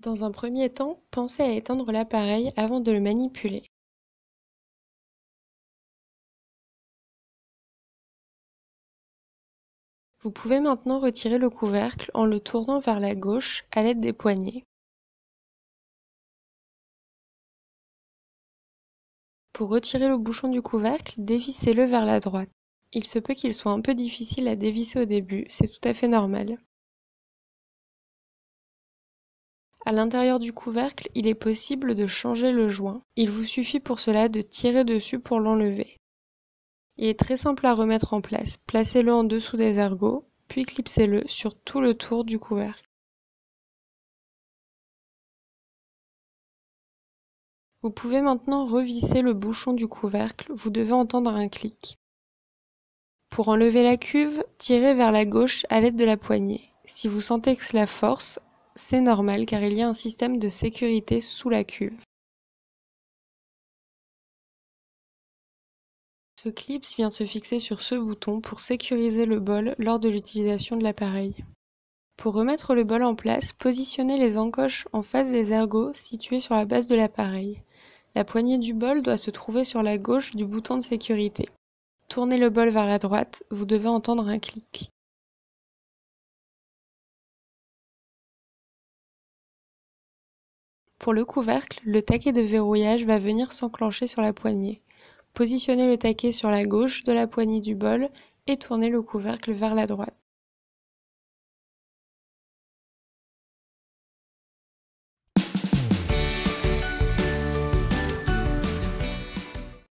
Dans un premier temps, pensez à éteindre l'appareil avant de le manipuler. Vous pouvez maintenant retirer le couvercle en le tournant vers la gauche à l'aide des poignées. Pour retirer le bouchon du couvercle, dévissez-le vers la droite. Il se peut qu'il soit un peu difficile à dévisser au début, c'est tout à fait normal. À l'intérieur du couvercle, il est possible de changer le joint. Il vous suffit pour cela de tirer dessus pour l'enlever. Il est très simple à remettre en place. Placez-le en dessous des ergots, puis clipsez-le sur tout le tour du couvercle. Vous pouvez maintenant revisser le bouchon du couvercle, vous devez entendre un clic. Pour enlever la cuve, tirez vers la gauche à l'aide de la poignée. Si vous sentez que cela force, c'est normal car il y a un système de sécurité sous la cuve. Ce clips vient se fixer sur ce bouton pour sécuriser le bol lors de l'utilisation de l'appareil. Pour remettre le bol en place, positionnez les encoches en face des ergots situés sur la base de l'appareil. La poignée du bol doit se trouver sur la gauche du bouton de sécurité. Tournez le bol vers la droite, vous devez entendre un clic. Pour le couvercle, le taquet de verrouillage va venir s'enclencher sur la poignée. Positionnez le taquet sur la gauche de la poignée du bol et tournez le couvercle vers la droite.